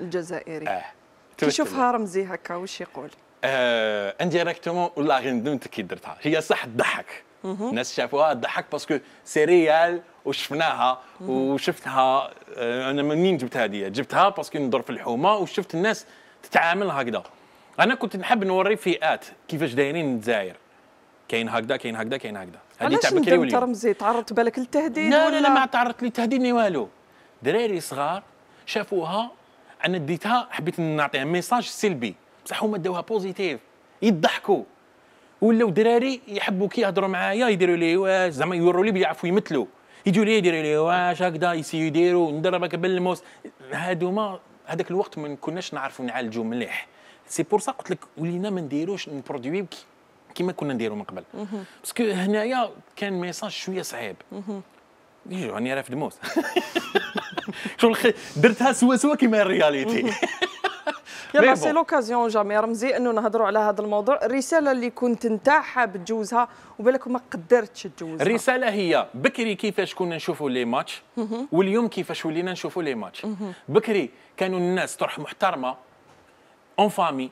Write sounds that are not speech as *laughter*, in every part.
الجزائري اه كيشوفها رمزي هكا واش يقول؟ آه انديريكتومون والله غير ندمت كي درتها هي صح تضحك الناس شافوها تضحك باسكو سيريال وشفناها وشفتها آه، انا منين جبتها هذه جبتها باسكو ندور في الحومه وشفت الناس تتعامل هكذا انا كنت نحب نوري فئات كيفاش دايرين الجزائر كاين هكذا كاين هكذا كاين هكذا هذه تاع بكري واليوم رمزي تعرضت بالك للتهديد لا لا لا ما تعرضت للتهديد والو دراري صغار شافوها انا ديتها حبيت نعطيها ميساج يعني سلبي بصح هما داوها بوزيتيف يضحكوا ولاو دراري يحبوا كي يهضروا معايا يديروا لي واش زعما يوروا لي بيعرفوا يعرفوا يمثلوا يجوا لي يديروا لي واش هكذا يسيو يديروا ندربك بالموس ما هذاك الوقت ما كناش نعرفوا نعالجوا مليح سي بور سا قلت لك ولينا ما نديروش نبرودوي كيما كنا نديرو من قبل باسكو هنايا كان ميساج شويه صعيب يجوا راني راه في دموس *laughs* شغل درتها سوا سوا كيما الرياليتي يلا سي لوكازيون جامي رمزي انه نهضروا على هذا الموضوع الرساله اللي كنت انت حاب تجوزها وبالك ما قدرتش تجوزها الرساله هي بكري كيفاش كنا نشوفوا لي ماتش واليوم كيفاش ولينا نشوفوا لي ماتش بكري كانوا الناس تروح محترمه اون فامي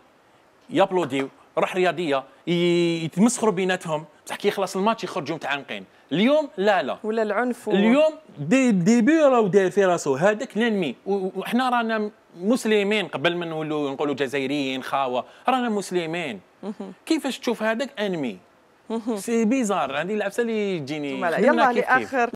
يابلوديو روح رياضيه يتمسخروا بيناتهم بصح كي يخلص الماتش يخرجوا متعانقين اليوم لا لا ولا العنف و... اليوم دي ديبي راهو داير في راسو هذاك ننمي وحنا رانا مسلمين قبل ما نولوا نقولوا جزائريين خاوه رانا مسلمين كيفاش تشوف هذاك انمي سي بيزار هذه العفسه اللي تجيني يلا لاخر